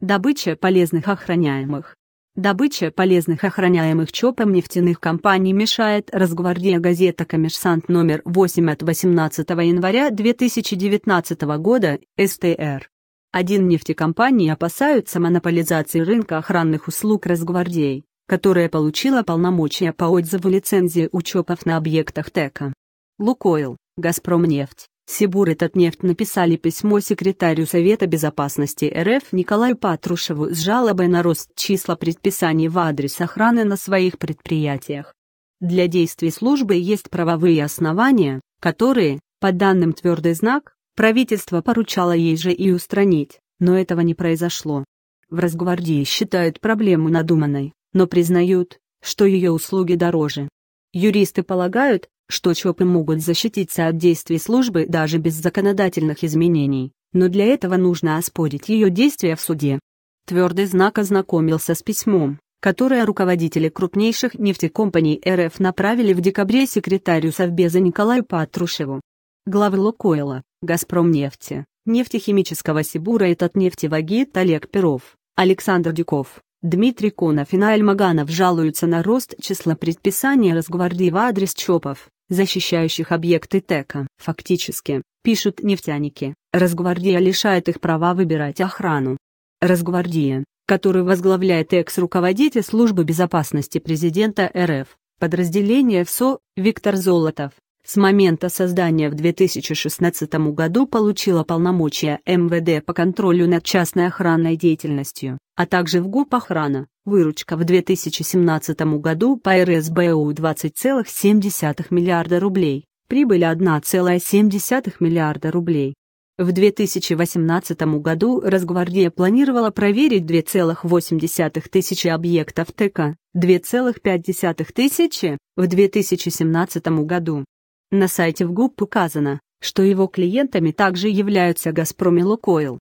Добыча полезных охраняемых. Добыча полезных охраняемых ЧОПом нефтяных компаний мешает разгвардия газета «Коммерсант» номер 8 от 18 января 2019 года, СТР. Один нефтекомпании опасаются монополизации рынка охранных услуг разгвардей, которая получила полномочия по отзыву лицензии у ЧОПов на объектах ТЭКа. Лукойл, Газпромнефть, Сибур и Татнефть написали письмо секретарю Совета безопасности РФ Николаю Патрушеву с жалобой на рост числа предписаний в адрес охраны на своих предприятиях. Для действий службы есть правовые основания, которые, по данным твердый знак, правительство поручало ей же и устранить, но этого не произошло. В Разгвардии считают проблему надуманной, но признают, что ее услуги дороже. Юристы полагают, что ЧОПы могут защититься от действий службы даже без законодательных изменений, но для этого нужно оспорить ее действия в суде. Твердый знак ознакомился с письмом, которое руководители крупнейших нефтекомпаний РФ направили в декабре секретарю Совбеза Николаю Патрушеву. Главы Лукойла, Газпромнефти, нефтехимического Сибура и Татнефтевагит Олег Перов, Александр Дюков, Дмитрий Конов и Наэль Маганов жалуются на рост числа предписаний Росгвардии в адрес ЧОПов защищающих объекты ТЭКа. Фактически, пишут нефтяники, Росгвардия лишает их права выбирать охрану. Росгвардия, которую возглавляет экс-руководитель Службы безопасности президента РФ, подразделение ВСО Виктор Золотов, с момента создания в 2016 году получила полномочия МВД по контролю над частной охранной деятельностью, а также в ГУП «Охрана», Выручка в 2017 году по РСБУ 20,7 миллиарда рублей, прибыль 1,7 миллиарда рублей. В 2018 году Росгвардия планировала проверить 2,8 тысячи объектов ТК, 2,5 тысячи в 2017 году. На сайте в ГУП указано, что его клиентами также являются «Газпром» и «Лукойл».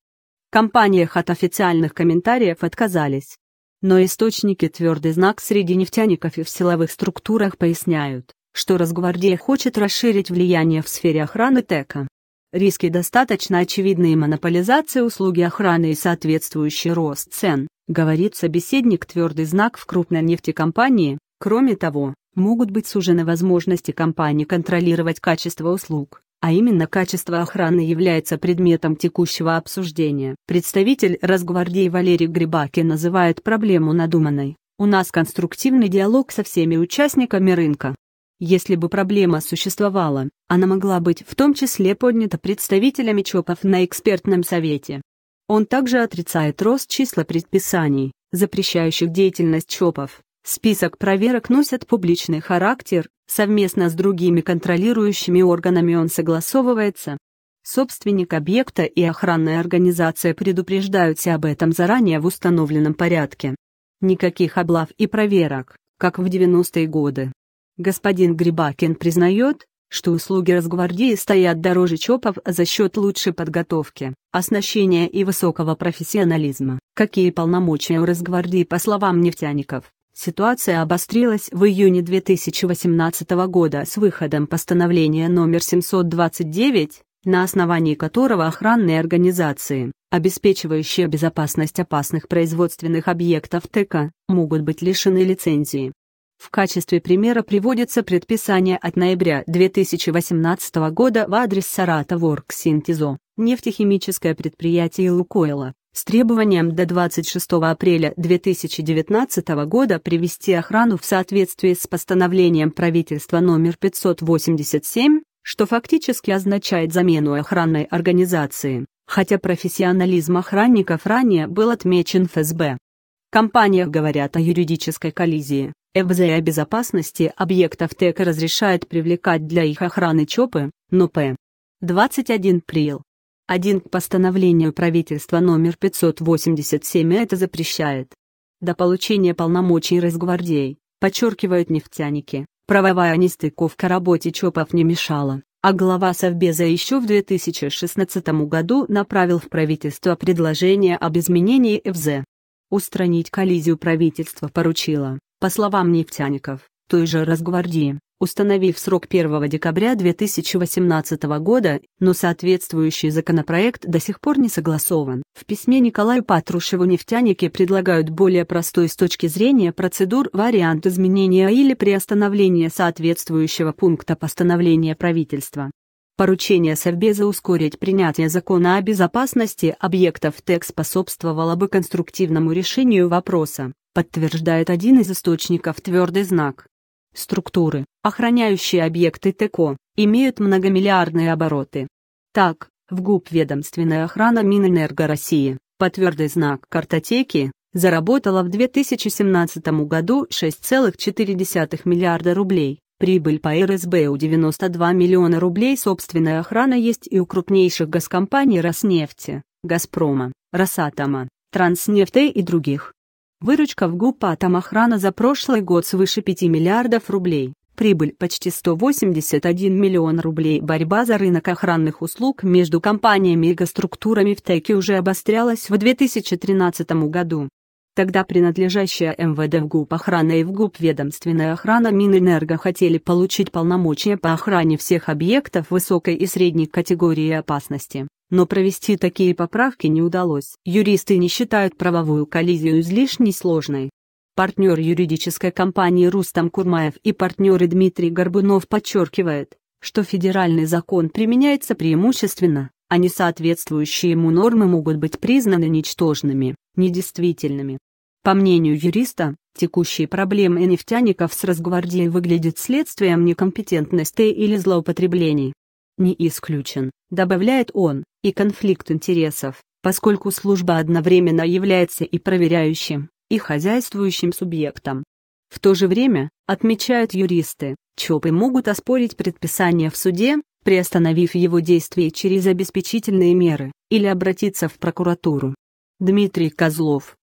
В компаниях от официальных комментариев отказались. Но источники твердый знак среди нефтяников и в силовых структурах поясняют, что Росгвардия хочет расширить влияние в сфере охраны ТЭКа. Риски достаточно очевидны и монополизация услуги охраны и соответствующий рост цен, говорит собеседник твердый знак в крупной нефтекомпании. Кроме того, могут быть сужены возможности компании контролировать качество услуг, а именно качество охраны является предметом текущего обсуждения. Представитель Разгвардии Валерий Грибаки называет проблему надуманной. У нас конструктивный диалог со всеми участниками рынка. Если бы проблема существовала, она могла быть в том числе поднята представителями ЧОПов на экспертном совете. Он также отрицает рост числа предписаний, запрещающих деятельность ЧОПов. Список проверок носит публичный характер, совместно с другими контролирующими органами он согласовывается. Собственник объекта и охранная организация предупреждаются об этом заранее в установленном порядке. Никаких облав и проверок, как в 90-е годы. Господин Грибакин признает, что услуги Росгвардии стоят дороже ЧОПов за счет лучшей подготовки, оснащения и высокого профессионализма. Какие полномочия у Росгвардии по словам нефтяников? Ситуация обострилась в июне 2018 года с выходом постановления номер 729, на основании которого охранные организации, обеспечивающие безопасность опасных производственных объектов ТК, могут быть лишены лицензии. В качестве примера приводится предписание от ноября 2018 года в адрес Саратов Оргсинтезо, нефтехимическое предприятие Лукойла, с требованием до 26 апреля 2019 года привести охрану в соответствии с постановлением правительства номер 587, что фактически означает замену охранной организации, хотя профессионализм охранников ранее был отмечен ФСБ. Компаниях говорят о юридической коллизии. ФЗ о безопасности объектов ТЭК разрешает привлекать для их охраны ЧОПы, но П. 21 Прил один к постановлению правительства номер 587 а это запрещает. До получения полномочий разгвардей, подчеркивают нефтяники, правовая нестыковка работе ЧОПов не мешала, а глава Совбеза еще в 2016 году направил в правительство предложение об изменении ФЗ. Устранить коллизию правительство поручило, по словам нефтяников, той же Росгвардии, установив срок 1 декабря 2018 года, но соответствующий законопроект до сих пор не согласован. В письме Николаю Патрушеву нефтяники предлагают более простой с точки зрения процедур вариант изменения или приостановления соответствующего пункта постановления правительства. Поручение Совбеза ускорить принятие закона о безопасности объектов ТЭК способствовало бы конструктивному решению вопроса, подтверждает один из источников «Твердый знак» структуры, охраняющие объекты ТЭКО, имеют многомиллиардные обороты. Так, в ГУП «Ведомственная охрана Минэнерго России» по твердый знак картотеки заработала в 2017 году 6,4 миллиарда рублей, прибыль по РСБУ 92 миллиона рублей собственная охрана есть и у крупнейших госкомпаний Роснефти, Газпрома, Росатома, Транснефте и других. Выручка в ГУПа там охрана за прошлый год свыше 5 миллиардов рублей, прибыль почти 181 миллион рублей. Борьба за рынок охранных услуг между компаниями и госструктурами в ТЭКе уже обострялась в 2013 году. Тогда принадлежащая МВД в ГУП охрана и в ГУП ведомственная охрана Минэнерго хотели получить полномочия по охране всех объектов высокой и средней категории опасности, но провести такие поправки не удалось. Юристы не считают правовую коллизию излишне сложной. Партнер юридической компании Рустам Курмаев и партнеры Дмитрий Горбунов подчеркивают, что федеральный закон применяется преимущественно, а несоответствующие ему нормы могут быть признаны ничтожными, недействительными. По мнению юриста, текущие проблемы нефтяников с Росгвардией выглядят следствием некомпетентности или злоупотреблений. Не исключен, добавляет он, и конфликт интересов, поскольку служба одновременно является и проверяющим, и хозяйствующим субъектом. В то же время, отмечают юристы, ЧОПы могут оспорить предписание в суде, приостановив его действие через обеспечительные меры, или обратиться в прокуратуру. Дмитрий Козлов,